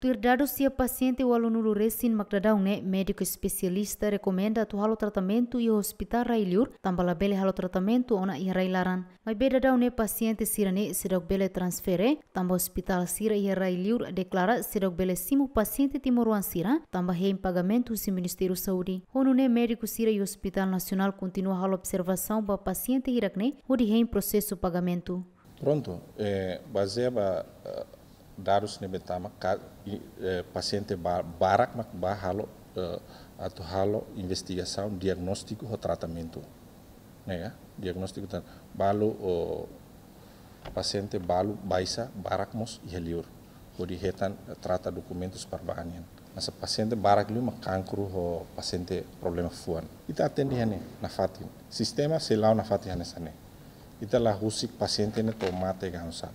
Tirdado sia paciente o aluno resin magdadaung ne médico especialista recomenda tu halo tratamento e hospital railur tambala bele halo tratamento ona i railaran. Mai beda daung ne né? paciente sirane né? sedok bele transfere tamba hospital sira i railur declara sedok bele simu paciente timoruan sira tamba heim pagamento si Ministério Saúde. Honu ne né? médico sira i hospital nacional continua halo observação ba paciente irakne o heim processo pagamento. Pronto, é, ba, uh darus darusnemetama ka, eh, paciente barak mak ba halo e, atau halo investigação diagnóstico ou tratamento ya diagnostiku tan balu o paciente balu baisa barak mos iheliur di hetan e, trata dokumentus parbaanian nasa paciente barak mak cancro ho paciente problema fuan ita atendi hane na fatin sistema selau na fatin hane sane ita la husik paciente ne tomate gansa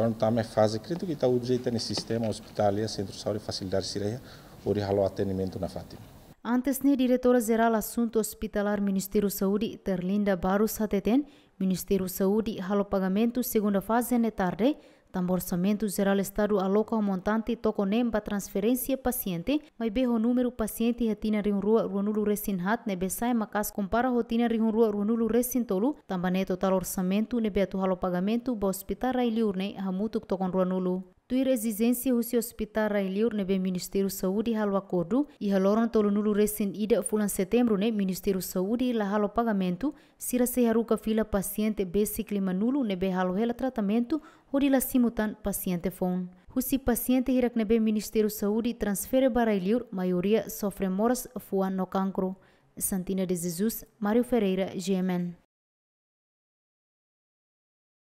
Corntam é fase crítica que está urgente no sistema hospitalar, centro de saúde facilidade de cirurgia, onde o atendimento na Fátima. Antes, a diretora-geral assunto hospitalar Ministério Saúde, Terlinda Barros Hateten, Ministério Saúde, halo pagamento segunda fase na tarde, Também Orçamento Geral Estado aloca um montante e toco nem para transferência paciente, mas bem o número paciente já e tinha rua ruanulu recin hat nebe sai makas compara o tinha rin rua ruanulu recin tolu, também total orçamento nebe atuhalo pagamento ba hospital liurne hamutuk tokon ruanulu. tui residência husi hospital liur nebe ministeru saudi halo acordo i haloran tolu nulu recent ida fulan setembru ne ministeru Saudi la halo pagamentu sira se haruka fila paciente basic lima nulu nebe halo hela tratamentu hodi la simutan paciente fon. Husi paciente hirak nebe ministeru Saudi transfere liur maioria sofre moras fuan no cancro. Santina de Jesus, Mario Ferreira, GMN.